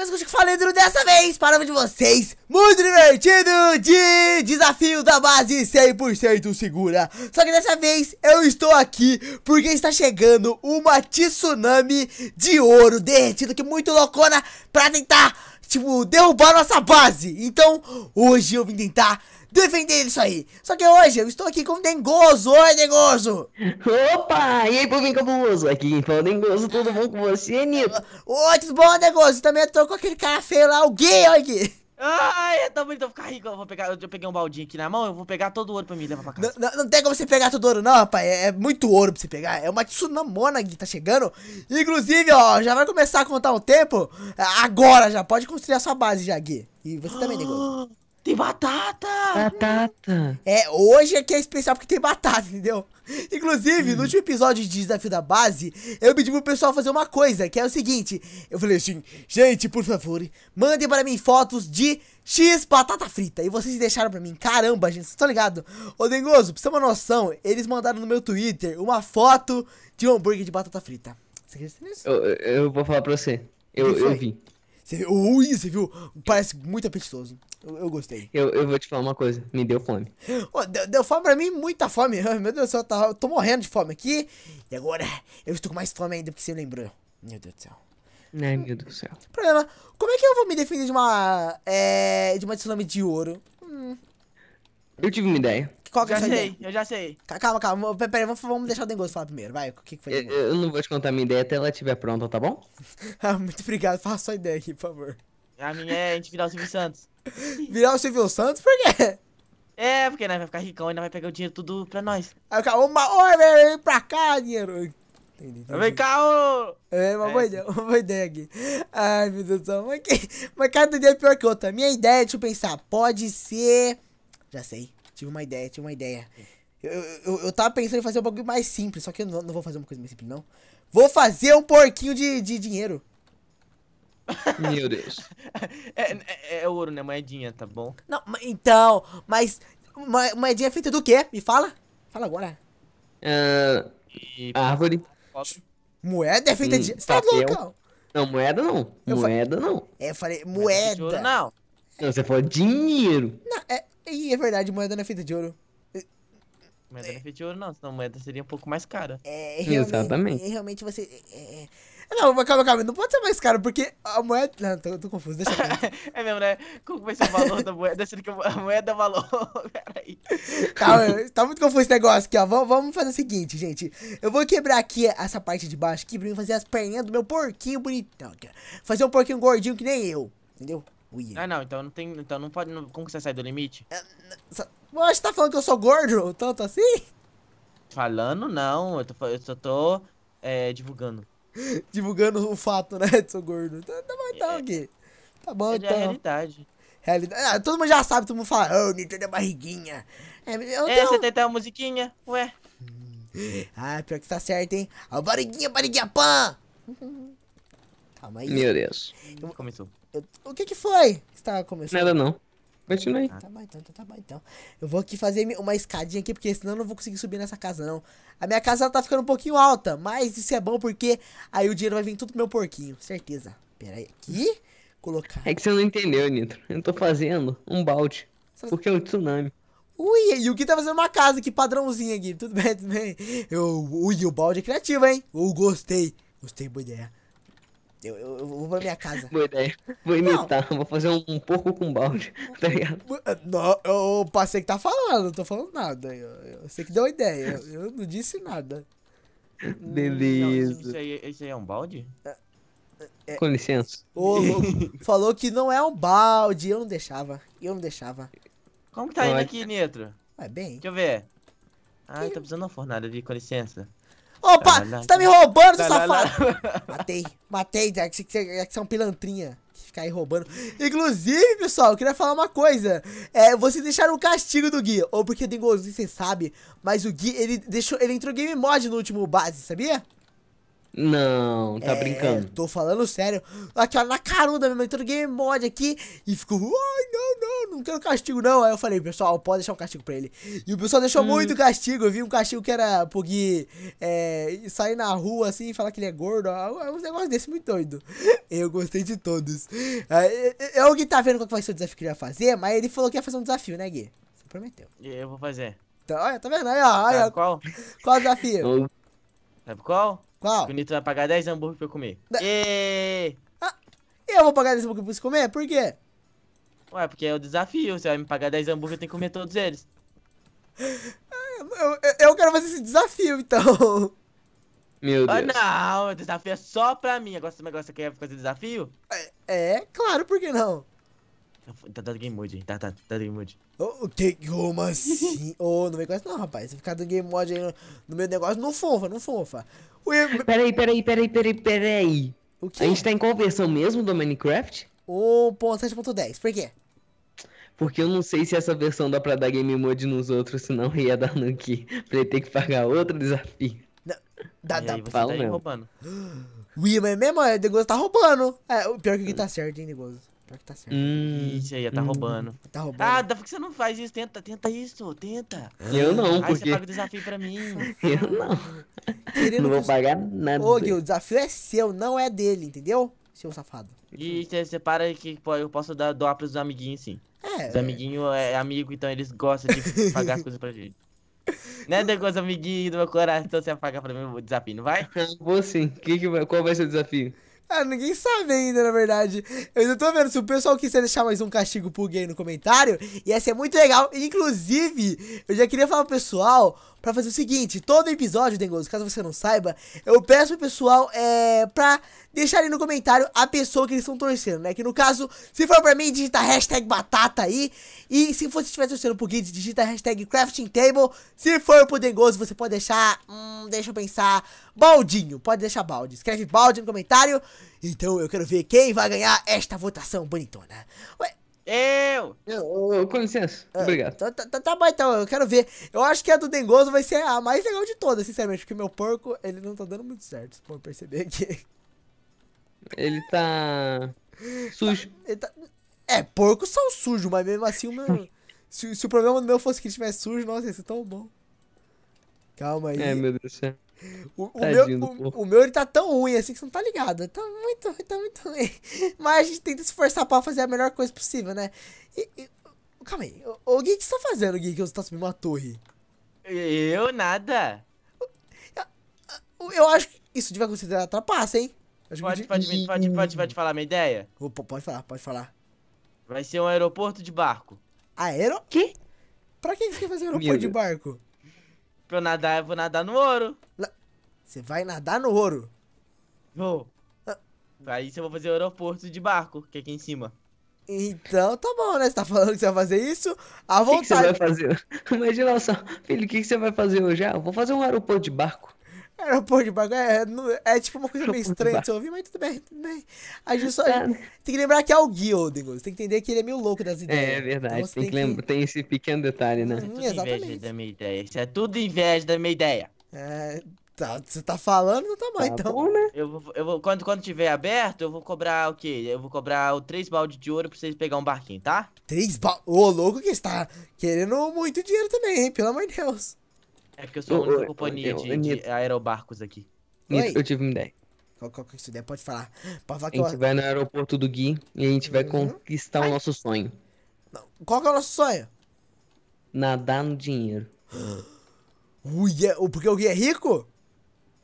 vez que eu te falei dessa vez para de vocês Muito divertido de desafio da base 100% segura Só que dessa vez eu estou aqui porque está chegando uma tsunami de ouro derretido Que muito loucona pra tentar, tipo, derrubar nossa base Então hoje eu vim tentar defender isso aí. Só que hoje eu estou aqui com o Dengoso. Oi, Dengoso! Opa! E aí, povo encabuloso? Aqui quem então, fala Dengoso, tudo bom com você, Nito? Oi, tudo bom, Dengoso? Também estou com aquele cara feio lá, o Gui, olha aqui. Ai, eu tô muito, vou ficar rico. Eu, vou pegar, eu peguei um baldinho aqui na mão, eu vou pegar todo o ouro pra mim levar pra casa. Não, não, não tem como você pegar todo o ouro, não, rapaz. É, é, muito ouro pra você pegar. É uma tsunamona que tá chegando. Inclusive, ó, já vai começar a contar o tempo. Agora já, pode construir a sua base já, Gui. E você também, negócio. Tem batata! Batata! É, hoje aqui é, é especial porque tem batata, entendeu? Inclusive, hum. no último episódio de Desafio da Base, eu pedi pro pessoal fazer uma coisa, que é o seguinte. Eu falei assim, gente, por favor, mandem para mim fotos de X batata frita. E vocês deixaram pra mim, caramba, gente, vocês estão ligados? Ô, Dengoso, pra você ter uma noção, eles mandaram no meu Twitter uma foto de um hambúrguer de batata frita. Você acredita nisso? Eu, eu vou falar pra você. Eu, eu vi. Você, ui, você viu? Parece muito apetitoso. Eu, eu gostei. Eu, eu vou te falar uma coisa, me deu fome. Oh, deu, deu, fome pra mim, muita fome. Meu Deus do céu, eu tô morrendo de fome aqui. E agora eu estou com mais fome ainda porque você lembrou. Meu Deus do céu. Ai, meu Deus do céu. Problema, como é que eu vou me defender de uma. É, de uma tsunami de ouro? Hum. Eu tive uma ideia. Qual que já é a sei, ideia? eu já sei. Calma, calma. Peraí, vamos, vamos deixar o Dengoso falar primeiro. Vai, o que, que foi? Eu, eu, não vou te contar a minha ideia até ela estiver pronta, tá bom? ah, muito obrigado. Faça a sua ideia aqui, por favor. A minha é a gente virar o Silvio Santos. Virar o Silvio Santos, por quê? É, porque nós né, vai ficar ricão e nós vai pegar o dinheiro tudo pra nós. Aí o cara, uma vem pra cá, dinheiro. Entendi, entendi. Vem cá, ô! É, uma, é. Boa ideia, uma boa ideia aqui. Ai, meu Deus do céu. Mas, que, mas cada ideia é pior que outra. Minha ideia, deixa eu pensar, pode ser... Já sei, tive uma ideia, tive uma ideia. Eu, eu, eu tava pensando em fazer um bagulho mais simples, só que eu não, não vou fazer uma coisa mais simples, não. Vou fazer um porquinho de, de dinheiro. Meu Deus. É, é, é, é, ouro, né? Moedinha, tá bom? Não, então, mas. Moedinha é feita do quê? Me fala? Fala agora. Uh, árvore. Moeda é feita hum, de. Você tá louco? Não, moeda não. Eu moeda falei... não. É, eu falei, moeda. moeda não. não. Você falou dinheiro. Não, é, é verdade, moeda não é feita de ouro. Moeda não é de ouro, não, senão a moeda seria um pouco mais cara. É, realmente, Exatamente. Realmente você. É, é... Não, mas calma, calma, não pode ser mais caro, porque a moeda. Não, tô, tô confuso, deixa eu É mesmo, né? Como vai ser o valor da moeda? Sendo que a moeda é o valor. Peraí. Calma, tá muito confuso esse negócio aqui, ó. V vamos fazer o seguinte, gente. Eu vou quebrar aqui essa parte de baixo aqui pra mim fazer as perninhas do meu porquinho bonitão. Fazer um porquinho gordinho que nem eu, entendeu? Ui. Ah, não, então não tem. Então não pode. como que você sai do limite? É, só, você tá falando que eu sou gordo? Tanto assim? Falando não, eu, tô, eu só tô é, divulgando. divulgando o fato, né? De sou gordo. Então, tá bom então, é, Gui. Tá bom é então. É a realidade. realidade. Ah, todo mundo já sabe, todo mundo fala, ô, oh, Nintendo é barriguinha. É, eu é tenho... você tentar uma musiquinha, ué. Ah, pior que tá certo, hein? A barriguinha, barriguinha pan! Calma aí. Meu Deus. Eu... Começou. Eu... O que que foi que você tava começando? Nada não. Continua aí. Ah, tá bom então, então, tá bom então. Eu vou aqui fazer uma escadinha aqui, porque senão eu não vou conseguir subir nessa casa, não. A minha casa tá ficando um pouquinho alta, mas isso é bom porque aí o dinheiro vai vir tudo pro meu porquinho, certeza. Pera aí, aqui, colocar... É que você não entendeu, Nitro. Eu tô fazendo um balde, porque é um tsunami. Ui, e o Gui tá fazendo uma casa aqui, padrãozinha aqui. Tudo bem, tudo bem. Eu, ui, o balde é criativo, hein? Eu gostei. Gostei, boa ideia. Eu, eu, eu, vou pra minha casa. Boa ideia. Vou imitar, não. vou fazer um, um porco com balde, tá ligado? Eh, não, eu passei que tá falando, não tô falando nada. Eu, eu sei que deu ideia, eu, eu não disse nada. Hum, Beleza. Não, isso, aí, isso aí é um balde? É, é com licença. louco, falou que não é um balde, eu não deixava, eu não deixava. Como que tá Pode. indo é aqui, Nitro? Vai bem. Deixa eu ver. Ah, tá precisando de uma fornada ali, com licença. Opa, você tá me roubando, seu safado. Matei, matei, é que você é um pilantrinha ficar aí roubando. Inclusive, pessoal, eu queria falar uma coisa. É, vocês deixaram o castigo do Gui. Ou porque tem golzinho, você sabe. Mas o Gui, ele deixou. Ele entrou game mod no último base, sabia? Não, tá é, brincando. Tô falando sério. Aqui, ó, na caruda mesmo, entrou no Game Mod aqui e ficou, ai, não, não, não quero castigo, não. Aí eu falei, pessoal, pode deixar um castigo pra ele. E o pessoal deixou hum. muito castigo. Eu vi um castigo que era pro Gui é, sair na rua assim e falar que ele é gordo. É um é negócio desse muito doido. Eu gostei de todos. É, é, é, o Gui tá vendo qual que vai ser o desafio que ele vai fazer, mas ele falou que ia fazer um desafio, né, Gui? Você prometeu. Eu vou fazer. Então, olha, tá vendo? Olha, olha. qual? Qual o desafio? Sabe qual? Qual? o Nito vai pagar 10 hambúrguer pra eu comer. Ah, e... Ah, eu vou pagar 10 hambúrguer pra você comer? Por quê? Ué, porque é o desafio. Você vai me pagar 10 hambúrguer, eu tenho que comer todos eles. Eu, eu, quero fazer esse desafio, então. Meu ah, Deus. Ah, não, o desafio é só pra mim. Agora esse negócio quer fazer desafio? É, é, claro, por que não? Tá, dando game mode, tá, tá, tá dando game mode. Oh, que, como assim? Ô, oh, não vem com essa não, rapaz. Se ficar dando game mode aí no, no meu negócio, não fofa, não fofa. Ué, peraí, peraí, peraí, peraí, peraí. O quê? A gente tá em qual versão mesmo do Minecraft? 1.7.10, por quê? Porque eu não sei se essa versão dá pra dar game mode nos outros, senão ia dar no que pra ele ter que pagar outro desafio. Não, dá, dá, tá fala tá roubando. Ui, mas é mesmo, é, o negócio tá roubando. É, o pior é que tá certo, hein, negócio. Pior que tá certo. Hum, né? isso aí, tá hum. roubando. Tá roubando. Ah, dá que você não faz isso. Tenta, tenta isso, tenta. Ah. Eu não, porque... Aí você paga o desafio pra mim. Eu não. Querendo não vou pagar nada. Ô, Gui, o desafio é seu, não é dele, entendeu? Seu safado. E você para que eu posso dar, doar pros amiguinhos, sim. É. Os amiguinhos é amigo, então eles gostam de pagar as coisas pra gente. Né, depois amiguinho do meu coração, você apaga pra mim o desafio, não vai? Vou sim. Que que vai, qual vai ser o desafio? Ah, ninguém sabe ainda, na verdade. Eu ainda tô vendo. Se o pessoal quiser deixar mais um castigo pro gay no comentário, ia ser muito legal. Inclusive, eu já queria falar pro pessoal pra fazer o seguinte: todo episódio, Dengoso, caso você não saiba, eu peço pro pessoal é, pra aí no comentário a pessoa que eles estão torcendo, né? Que no caso, se for pra mim, digita hashtag batata aí. E se você estiver torcendo pro Gui, digita hashtag crafting table. Se for pro Dengoso, você pode deixar. Hum, deixa eu pensar. Baldinho, pode deixar balde. Escreve balde no comentário. Então eu quero ver quem vai ganhar esta votação bonitona. Ué, eu! com licença, ah, obrigado. Tá, tá, tá, tá, bom então, eu quero ver. Eu acho que a do Dengoso vai ser a mais legal de todas, sinceramente, porque meu porco, ele não tá dando muito certo, se for perceber aqui. Ele tá. sujo. Ele tá... É, porcos são sujos, mas mesmo assim o meu. se, se, o problema do meu fosse que ele estivesse sujo, nossa, ia ser é tão bom. Calma aí. É, meu Deus do céu. O, o, meu, o, o, meu ele tá tão ruim assim que você não tá ligado. Tá muito, tá muito ruim. Mas a gente tenta se esforçar pra fazer a melhor coisa possível, né? E, e, calma aí. O, o que você tá fazendo, Gui, que você tá subindo uma torre? Eu nada. Eu, eu acho que isso devia considerar trapaça, hein? Acho pode, que... pode, pode, pode, pode, pode falar minha ideia? Pode falar, pode falar. Vai ser um aeroporto de barco. Aero? Que? Pra que você quer fazer um aeroporto de barco? Pra eu nadar, eu vou nadar no ouro. Você vai nadar no ouro? Vou. Ah. Aí você vai fazer o aeroporto de barco, que é aqui em cima. Então tá bom, né? Você tá falando que você vai fazer isso à vontade. O que, que, você vai fazer? Imagina só, filho, o que, que você vai fazer hoje? Ah, vou fazer um aeroporto de barco. Aeroporto de bagulho é, é, tipo uma coisa meio estranha de você ouvir, mas tudo bem, tudo bem. A gente só. É. Tem que lembrar que é o Gui Você tem que entender que ele é meio louco das é, ideias. É, é verdade. Então tem, que lembra, tem esse pequeno detalhe, né? Hum, é exatamente. inveja da minha ideia. Isso é tudo inveja da minha ideia. É. Tá, você tá falando, tá bom, tá então. Bom, né? Eu vou, eu vou, quando, quando tiver aberto, eu vou cobrar o quê? Eu vou cobrar o três balde de ouro pra vocês pegar um barquinho, tá? Três balde. Ô, louco que está querendo muito dinheiro também, hein? Pelo amor de Deus. É porque eu sou a única companhia de, aerobarcos aqui. eu tive uma ideia. Qual, que que é você ideia Pode falar. Pode falar a gente eu... vai no aeroporto do Gui e a gente vai uhum. conquistar Ai. o nosso sonho. Qual que é o nosso sonho? Nadar no dinheiro. Ui, é, porque o Gui é rico?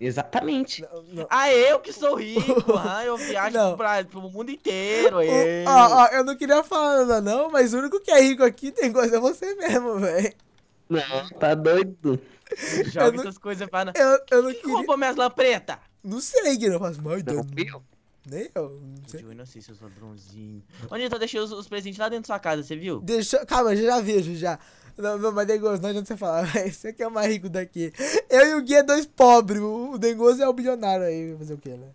Exatamente. Ah, eu que sou rico. ah, eu viajo não. pra, pro mundo inteiro. Eu. Ah, ah, eu não queria falar nada, não, mas o único que é rico aqui tem coisa é você mesmo, velho. Não, tá doido. Joga não, essas coisas pra. Eu, eu não Quem roubou minhas Não sei, que não faz mal, então. Nem eu, não sei. Eu não sei, seus ladrãozinhos. Onde eu tô deixei os, os, presentes lá dentro da sua casa, você viu? Deixou. Calma, eu já vejo já. Não, não, mas Dengoso, não adianta você falar, Você que é o mais rico daqui. Eu e o Gui é dois pobres. O Dengoso é o bilionário aí. Fazer o quê, né?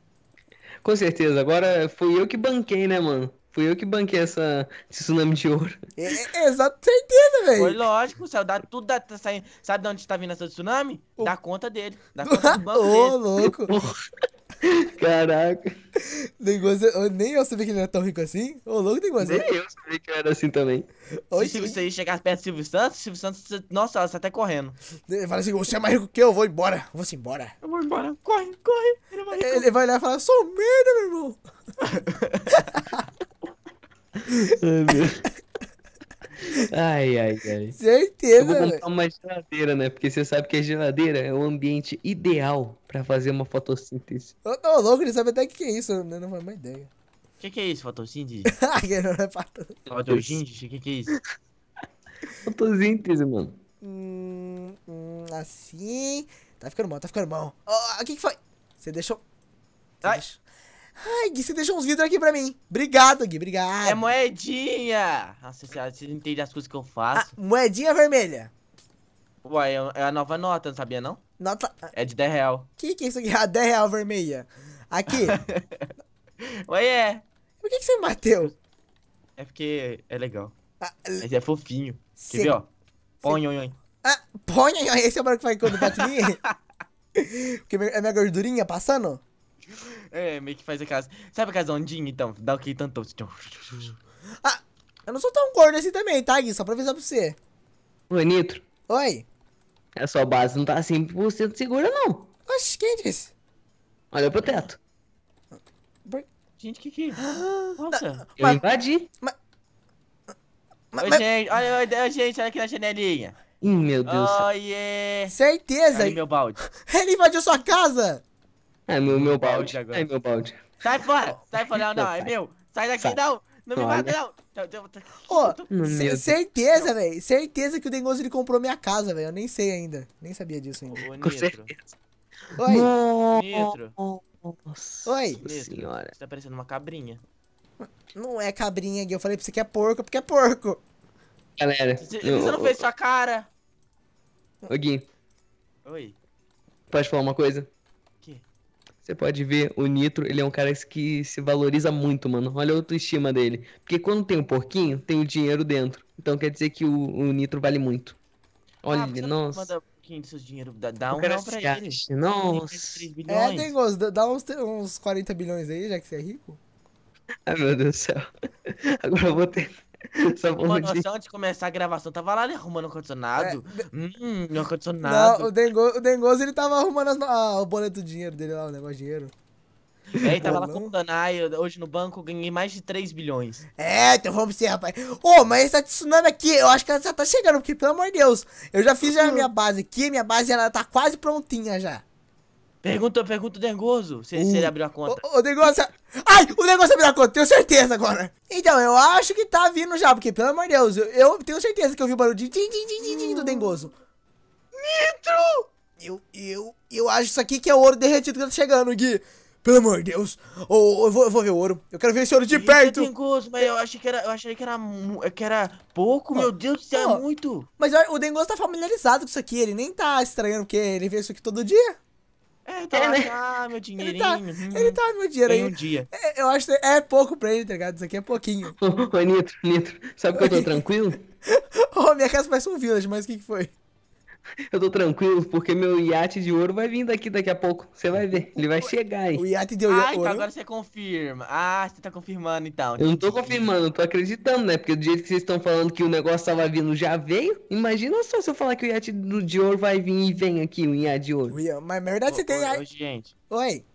Com certeza. Agora fui eu que banquei, né, mano? Fui eu que banquei essa, esse tsunami de ouro. É, é, é exato, certeza, velho. Foi lógico, céu, dá, tudo da, tá saindo. Sabe de onde tá vindo essa tsunami? Oh. Da conta dele. Da conta do banco oh, dele. Ô, louco. Caraca. Negócio, eu, nem eu sabia que ele era tão rico assim. Ô, louco, negócio. Nem eu sabia que eu era assim também. Oi, se você chegar perto do Silvio Santos, Silvio Santos, nossa, ela está até correndo. Ele fala assim, você é mais rico que eu, eu vou embora. vou embora. Eu vou embora. Corre, corre. Ele, é ele vai lá e fala, sou merda, meu irmão. Ai, ai, ai. Certeza, Eu vou comprar uma geladeira, né? Porque você sabe que a geladeira é o ambiente ideal pra fazer uma fotossíntese. Eu tô louco, ele sabe até o que, que é isso, né? Não faz uma ideia. O que, que é isso, fotossíntese? Ah, não é fotossíntese. Fotossíntese, o que, que é isso? fotossíntese, mano. Hum, hum, assim. Tá ficando mal, tá ficando mal. Ó, oh, o que que foi? Você deixou. Você Deixou... Ai, Gui, você deixou uns vidros aqui pra mim. Obrigado, Gui, obrigado. É moedinha. Nossa, você não entende as coisas que eu ah, faço. Ah, moedinha vermelha. Uai, é, é a nova nota, não sabia não? Nota... É de 10 real. Que que é isso aqui? Ah, 10 real vermelha. Aqui. Ué, é. Por que, que você me bateu? É porque é legal. Ah, Mas é fofinho. Cê... Quer ver, ó? Põe, oi. põe. Ah, põe, esse é o barulho que faz quando bate em mim? porque é minha gordurinha passando? É, meio que faz casa, Sabe a casa ondinha, então? Dá o que tanto. Ah, eu não sou tão gordo assim também, tá, Gui? Só pra avisar pra você. Oi, Nitro. Oi. A sua base não tá 100% segura, não. Oxe, quem disse? Olha pro teto. Gente, que que. Ah, Nossa. eu invadi. Mas... Mas... Oi, gente, olha, olha, gente, olha aqui na janelinha. Ih, meu Deus. Oh, yeah. Certeza. Aí, meu balde. Ele invadiu sua casa. É meu, meu balde. É meu balde. Sai fora, sai fora, não, não, é meu. Sai daqui, sai. não. Não me mata, não. Então, então, tá ô, oh, certeza, velho. Certeza que o Dengoso ele comprou minha casa, velho. Eu nem sei ainda. Nem sabia disso ainda. Ô, Com certeza. Oi. Nitro. Oi. senhora. Você tá parecendo uma cabrinha. Não é cabrinha, Gui. Eu falei pra você que é porco, porque é porco. Galera. Você, eu, não fez eu, sua cara. Ô, Gui. Oi. Pode falar uma coisa? Você pode ver o Nitro, ele é um cara que se valoriza muito, mano. Olha a autoestima dele. Porque quando tem um porquinho, tem o dinheiro dentro. Então quer dizer que o, o Nitro vale muito. Ah, Olha, ah, nossa. Manda um pouquinho de seu dinheiro, dá, dá um pra ele. Nossa. É, tem gosto, dá uns, uns 40 bilhões aí, já que você é rico. Ai, meu Deus do céu. Agora eu vou ter. Só Mano, de... antes de começar a gravação, tava lá ali né, arrumando o condicionado. É. Hum, o condicionado. Não, o, Dengo, o Dengoso, ele tava arrumando as, ah, o boleto do dinheiro dele lá, o negócio de dinheiro. É, ele tava Ou lá não? contando, ah, hoje no banco ganhei mais de 3 bilhões. É, então vamos ser, rapaz. Ô, oh, mas essa tsunami aqui, eu acho que ela já tá chegando, porque, pelo amor de Deus, eu já fiz a minha base aqui, minha base ela tá quase prontinha já. Pergunta, pergunta o Dengoso se, uh, se ele abriu a conta. O, o Dengoso. Ai, o negócio abriu a conta, tenho certeza agora. Então, eu acho que tá vindo já, porque pelo amor de Deus, eu, eu tenho certeza que eu vi o barulho de din, din, din, din, din do Dengoso. Nitro! Eu, eu, eu acho isso aqui que é o ouro derretido que tá chegando, Gui. Pelo amor de Deus. Oh, eu, vou, eu vou ver o ouro. Eu quero ver esse ouro de Eita, perto. Dengoso, mas eu achei que era, eu achei que era, que era pouco, oh, meu Deus do céu, é muito. Mas o Dengoso tá familiarizado com isso aqui, ele nem tá estranhando, porque ele vê isso aqui todo dia. É, tá é, lá, né? ah, meu dinheirinho. Ele tá, hum, ele tá meu dinheiro aí. um dia. É, eu acho que é pouco pra ele, tá ligado? Isso aqui é pouquinho. Ô, Nitro, Nitro, sabe que eu tô tranquilo? Ô, oh, minha casa parece um village, mas o que que foi? Eu tô tranquilo, porque meu iate de ouro vai vir daqui daqui a pouco. Você vai ver, ele vai chegar aí. O iate de ah, ouro. Ah, então agora você confirma. Ah, você tá confirmando então. Eu não tô confirmando, eu tô acreditando, né? Porque do jeito que vocês estão falando que o negócio tava vindo já veio, imagina só se eu falar que o iate de ouro vai vir e vem aqui o iate de ouro. Mas na verdade você tem. Oi, gente. Oi.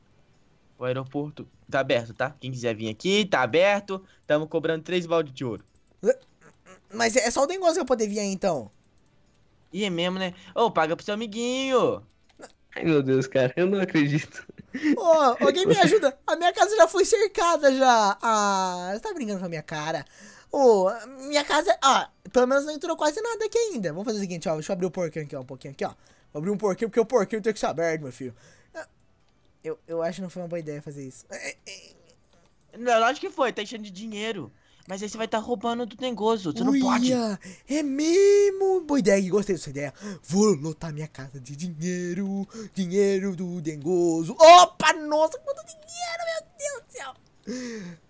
O aeroporto tá aberto, tá? Quem quiser vir aqui, tá aberto. Tamo cobrando três baldes de ouro. Mas é só o negócio que eu poder vir aí então. E é mesmo, né? Ô, oh, paga pro seu amiguinho. Ai, meu Deus, cara, eu não acredito. Ô, oh, alguém me ajuda. A minha casa já foi cercada já. Ah, você tá brincando com a minha cara. Ô, oh, minha casa... Ah, pelo menos não entrou quase nada aqui ainda. Vamos fazer o seguinte, ó. Deixa eu abrir o porquinho aqui, ó. Um pouquinho aqui, ó. Vou abrir um porquinho, porque o porquinho tem que ser aberto, meu filho. Eu, eu acho que não foi uma boa ideia fazer isso. Não, lógico que foi. Tá enchendo de dinheiro. Mas aí você vai estar tá roubando do Dengoso. Você Uia, não pode. É mesmo. Boa ideia, gostei dessa ideia. Vou lotar minha casa de dinheiro. Dinheiro do Dengoso. Opa, nossa, quanto dinheiro, meu Deus do céu.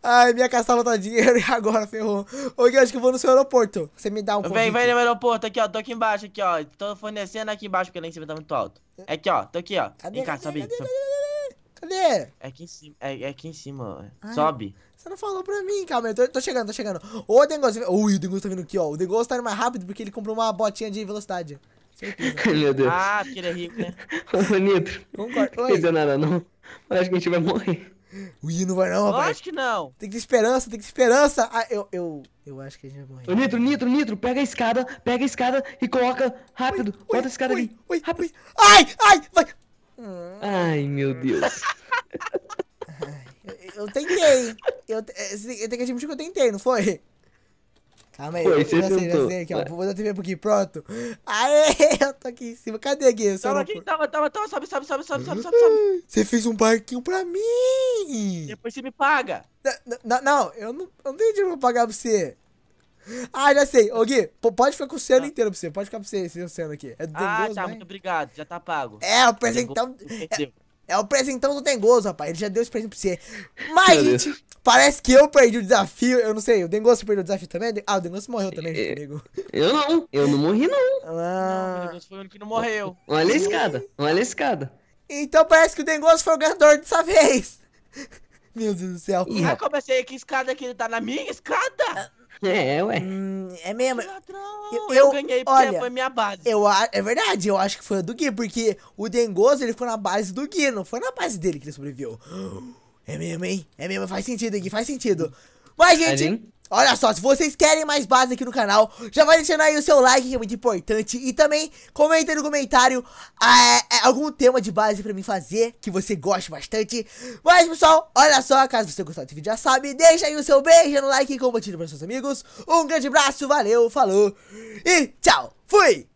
Ai, minha casa tá lotada de dinheiro e agora ferrou. Ô, eu acho que eu vou no seu aeroporto. Você me dá um pouco. Vem, vem no aeroporto aqui, ó. Tô aqui embaixo, aqui, ó. Tô fornecendo aqui embaixo, porque lá em cima tá muito alto. Aqui, ó. Tô aqui, ó. Cadê, Vem cá, sobe. sobe. Cadê? É aqui em cima, é, é aqui em cima. Ai, Sobe. Você não falou pra mim, calma, eu tô, tô chegando, tô chegando. Ô, Dengoso, ui, o Dengoso tá vindo aqui, ó. O Dengoso tá indo mais rápido porque ele comprou uma botinha de velocidade. Certeza. Meu Deus. Ah, porque ele é rico, né? Ô, Nitro. Concordo. Não deu nada, não. Mas acho que a gente vai morrer. Ui, não vai não, rapaz. Acho que não. Tem que ter esperança, tem que ter esperança. Ah, eu, eu, eu acho que a gente vai morrer. Ô, Nitro, Nitro, Nitro, pega a escada, pega a escada e coloca rápido. Ui, Bota ui, a escada ui, ali. Ui, rápido. Ai, ai, vai. Hum. Ai, meu hum. Deus. eu tentei. Eu, eh, eu tenho que admitir que eu tentei, não foi? Calma aí, foi, eu já sei, já sei aqui, ó. Vou botar a TV aqui, pronto. Aê, eu tô aqui em cima. Cadê, Gui? Toma aqui, toma, toma, toma, sobe, sobe, sobe, sobe, sobe, sobe, sobe. Você fez um barquinho pra mim. Depois você me paga. Não, não, não eu, não eu não tenho dinheiro pra pagar pra você. Ah, já sei. Ô, é. Gui, pode ficar com o Senna tá. inteiro pra você. Pode ficar pra você esse Senna aqui. É do Dengoso, Ah, tá. Muito obrigado. Já tá pago. É, o presentão... É, é, o presentão do Dengoso, rapaz. Ele já deu esse presente pra você. Mas, gente, parece que eu perdi o desafio. Eu não sei. O Dengoso perdeu o desafio também? Ah, o Dengoso morreu também é, comigo. Eu não. Eu não morri, não. Ah. Não, o Dengoso foi o único que não morreu. Olha a escada. Olha a escada. Então parece que o Dengoso foi o ganhador dessa vez. Meu Deus do céu. eu comecei aqui escada aqui, ele tá na minha escada? É, ué. Hum, é mesmo. eu, eu, ganhei porque olha, foi minha base. Eu, é verdade, eu acho que foi a do Gui, porque o Dengoso ele foi na base do Gui, não foi na base dele que ele sobreviveu. É mesmo, hein? É mesmo, faz sentido, Gui, faz sentido. Mas, gente, Olha só, se vocês querem mais base aqui no canal, já vai deixando aí o seu like, que é muito importante. E também comenta aí no comentário ah, é, é, algum tema de base pra mim fazer, que você goste bastante. Mas, pessoal, olha só, caso você gostou desse vídeo, já sabe, deixa aí o seu beijo no like e compartilha para seus amigos. Um grande abraço, valeu, falou e tchau. Fui!